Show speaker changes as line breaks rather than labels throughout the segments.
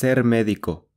Ser médico.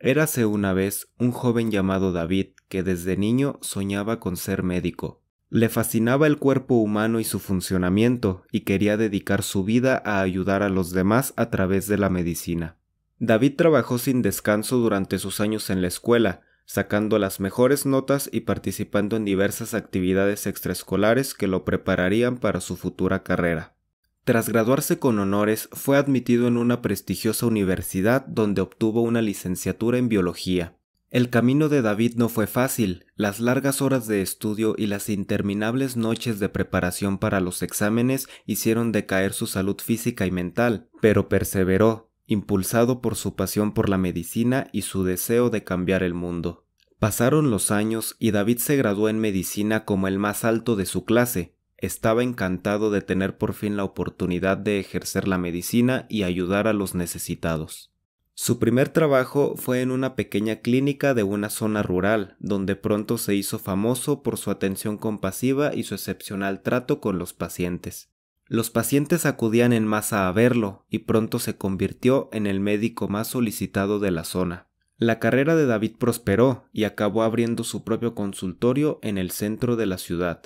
Érase una vez un joven llamado David que desde niño soñaba con ser médico. Le fascinaba el cuerpo humano y su funcionamiento y quería dedicar su vida a ayudar a los demás a través de la medicina. David trabajó sin descanso durante sus años en la escuela, sacando las mejores notas y participando en diversas actividades extraescolares que lo prepararían para su futura carrera. Tras graduarse con honores, fue admitido en una prestigiosa universidad donde obtuvo una licenciatura en biología. El camino de David no fue fácil, las largas horas de estudio y las interminables noches de preparación para los exámenes hicieron decaer su salud física y mental, pero perseveró, impulsado por su pasión por la medicina y su deseo de cambiar el mundo. Pasaron los años y David se graduó en medicina como el más alto de su clase, estaba encantado de tener por fin la oportunidad de ejercer la medicina y ayudar a los necesitados. Su primer trabajo fue en una pequeña clínica de una zona rural, donde pronto se hizo famoso por su atención compasiva y su excepcional trato con los pacientes. Los pacientes acudían en masa a verlo, y pronto se convirtió en el médico más solicitado de la zona. La carrera de David prosperó y acabó abriendo su propio consultorio en el centro de la ciudad.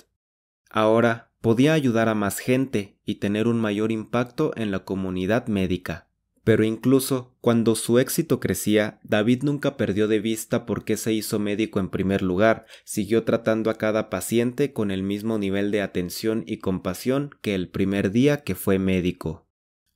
Ahora, podía ayudar a más gente y tener un mayor impacto en la comunidad médica. Pero incluso cuando su éxito crecía, David nunca perdió de vista por qué se hizo médico en primer lugar, siguió tratando a cada paciente con el mismo nivel de atención y compasión que el primer día que fue médico.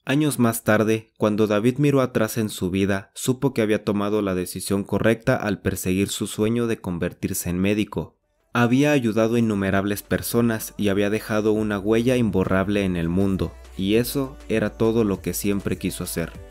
Años más tarde, cuando David miró atrás en su vida, supo que había tomado la decisión correcta al perseguir su sueño de convertirse en médico. Había ayudado a innumerables personas y había dejado una huella imborrable en el mundo, y eso era todo lo que siempre quiso hacer.